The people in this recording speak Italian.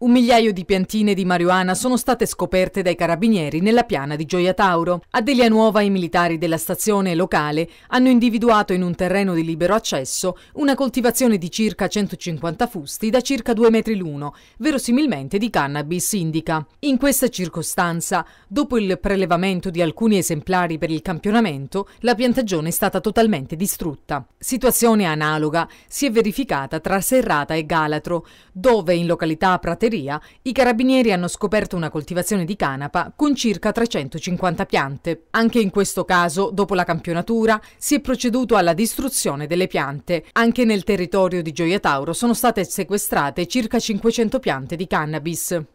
Un migliaio di piantine di marijuana sono state scoperte dai carabinieri nella piana di Gioia Tauro. A Delia Nuova i militari della stazione locale hanno individuato in un terreno di libero accesso una coltivazione di circa 150 fusti da circa 2 metri l'uno, verosimilmente di cannabis indica. In questa circostanza, dopo il prelevamento di alcuni esemplari per il campionamento, la piantagione è stata totalmente distrutta. Situazione analoga si è verificata tra Serrata e Galatro, dove in località Pratelli batteria, i carabinieri hanno scoperto una coltivazione di canapa con circa 350 piante. Anche in questo caso, dopo la campionatura, si è proceduto alla distruzione delle piante. Anche nel territorio di Gioia Tauro sono state sequestrate circa 500 piante di cannabis.